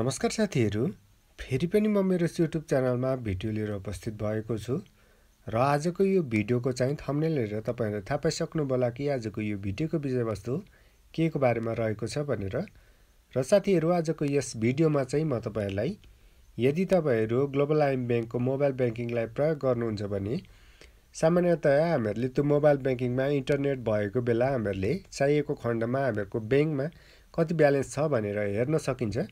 नमस्कार साथीहरू फेरि पनि म मेरो युट्युब च्यानलमा भिडियो लिएर उपस्थित भएको छु र आजको यो भिडियोको चाहिँ थम्नेल हेरेर तपाईँहरूले थाहा पाइसक्नु होला कि आजको यो भिडियोको विषयवस्तु के को बारेमा रहेको छ भनेर र साथीहरू आजको यस भिडियोमा चाहिँ म तपाईँहरूलाई यदि तपाईँहरू ग्लोबल आइएम ब्याङ्कको मोबाइल ब्याङ्किङलाई प्रयोग गर्नुहुन्छ भने सामान्यतया हामीहरूले त्यो मोबाइल ब्याङ्किङमा इन्टरनेट भएको बेला हामीहरूले चाहिएको खण्डमा हामीहरूको ब्याङ्कमा कति ब्यालेन्स छ भनेर हेर्न सकिन्छ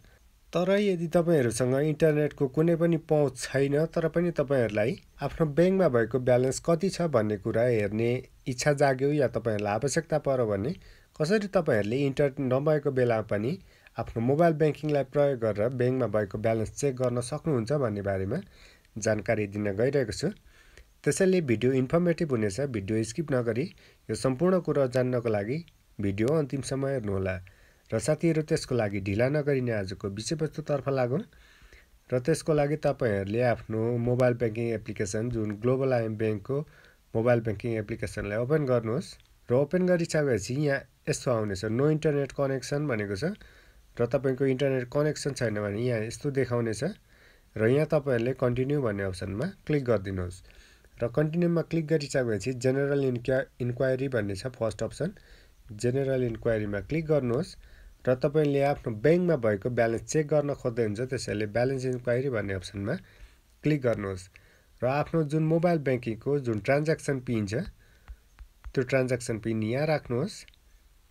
तर यदि तपाईँहरूसँग इन्टरनेटको कुनै पनि पहुँच छैन तर पनि तपाईँहरूलाई आफ्नो ब्याङ्कमा भएको ब्यालेन्स कति छ भन्ने कुरा हेर्ने इच्छा जाग्यो या तपाईँहरूलाई आवश्यकता पर्यो भने कसरी तपाईँहरूले इन्टरनेट नभएको बेला पनि आफ्नो मोबाइल ब्याङ्किङलाई प्रयोग गरेर ब्याङ्कमा भएको ब्यालेन्स चेक गर्न सक्नुहुन्छ भन्ने बारेमा जानकारी दिन गइरहेको छु त्यसैले भिडियो इन्फर्मेटिभ हुनेछ भिडियो स्किप नगरी यो सम्पूर्ण कुरा जान्नको लागि भिडियो अन्तिमसम्म हेर्नुहोला र साथीहरू त्यसको लागि ढिला नगरिने आजको विषयवस्तुतर्फ लागौँ र त्यसको लागि तपाईँहरूले आफ्नो मोबाइल ब्याङ्किङ एप्लिकेसन जुन ग्लोबल आइएम ब्याङ्कको मोबाइल ब्याङ्किङ एप्लिकेसनलाई ओपन गर्नुहोस् र ओपन गरिसकेपछि यहाँ यस्तो आउनेछ नो इन्टरनेट कनेक्सन भनेको छ र तपाईँको इन्टरनेट कनेक्सन छैन भने यहाँ यस्तो देखाउनेछ र यहाँ तपाईँहरूले कन्टिन्यू भन्ने अप्सनमा क्लिक गरिदिनुहोस् र कन्टिन्यूमा क्लिक गरिसकेपछि जेनरल इन्क्वा इन्क्वायरी भन्ने छ फर्स्ट अप्सन जेनरल इन्क्वायरीमा क्लिक गर्नुहोस् र तपाईँले आफ्नो ब्याङ्कमा भएको ब्यालेन्स चेक गर्न खोज्दै हुन्छ त्यसैले ब्यालेन्स इन्क्वायरी भन्ने अप्सनमा क्लिक गर्नुहोस् र आफ्नो जुन मोबाइल ब्याङ्किङको जुन ट्रान्ज्याक्सन पिन छ त्यो ट्रान्ज्याक्सन पिन यहाँ राख्नुहोस्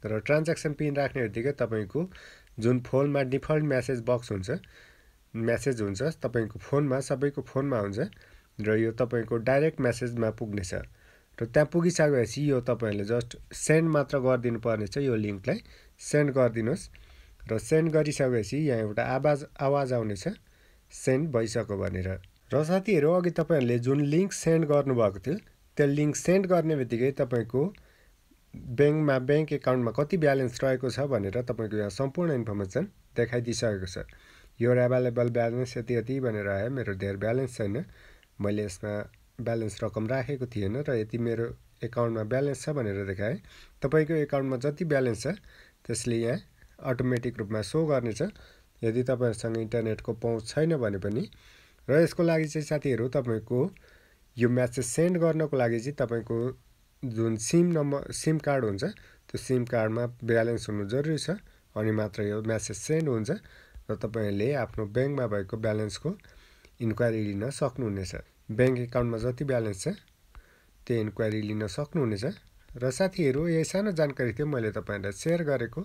र ट्रान्ज्याक्सन पिन राख्ने बित्तिकै तपाईँको जुन फोनमा डिफल्ट म्यासेज बक्स हुन्छ म्यासेज हुन्छ तपाईँको फोनमा सबैको फोनमा हुन्छ र यो तपाईँको डाइरेक्ट म्यासेजमा पुग्नेछ र त्यहाँ पुगिसकेपछि यो तपाईँहरूले जस्ट सेन्ड मात्र गरिदिनु पर्नेछ यो लिङ्कलाई सेन्ड गरिदिनुहोस् र सेन्ड गरिसकेपछि यहाँ एउटा आवाज आवाज आउनेछ सेन्ड भइसक्यो भनेर र साथीहरू अघि तपाईँहरूले जुन लिङ्क सेन्ड गर्नुभएको थियो त्यो लिङ्क सेन्ड गर्ने बित्तिकै तपाईँको ब्याङ्कमा ब्याङ्क एकाउन्टमा कति ब्यालेन्स रहेको छ भनेर तपाईँको यहाँ सम्पूर्ण इन्फर्मेसन देखाइदिइसकेको छ यो एभाइलेबल ब्यालेन्स यति यति भनेर आयो मेरो धेर ब्यालेन्स छैन मैले यसमा ब्यालेन्स रकम राखेको थिएन र यति मेरो एकाउन्टमा ब्यालेन्स छ भनेर देखाएँ तपाईँको एकाउन्टमा जति ब्यालेन्स छ त्यसले यहाँ अटोमेटिक रूपमा सो गर्नेछ यदि तपाईँहरूसँग इन्टरनेटको पहुँच छैन भने पनि र यसको लागि चाहिँ साथीहरू तपाईँको यो म्यासेज सेन्ड गर्नको लागि चाहिँ तपाईँको जुन सिम नम्बर सिम कार्ड हुन्छ त्यो सिम कार्डमा ब्यालेन्स हुनु जरुरी छ अनि मात्र यो म्यासेज सेन्ड हुन्छ र तपाईँहरूले आफ्नो ब्याङ्कमा भएको ब्यालेन्सको इन्क्वायरी लिन सक्नुहुनेछ ब्याङ्क एकाउन्टमा जति ब्यालेन्स छ त्यो इन्क्वायरी लिन सक्नुहुनेछ र साथीहरू यही सानो जानकारी थियो मैले तपाईँहरूलाई सेयर गरेको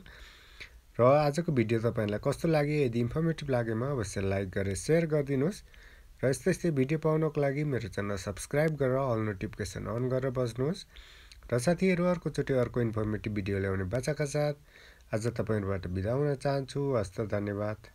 र आजको भिडियो तपाईँहरूलाई कस्तो लाग्यो यदि इन्फर्मेटिभ लागेमा अवश्य लाइक गरेर सेयर गरिदिनुहोस् र यस्तै यस्तै भिडियो पाउनको लागि मेरो च्यानल सब्सक्राइब गरेर अल नोटिफिकेसन अन गरेर बस्नुहोस् र साथीहरू अर्कोचोटि अर्को इन्फर्मेटिभ भिडियो ल्याउने बाचाका साथ आज तपाईँहरूबाट बिदा हुन चाहन्छु हस्त धन्यवाद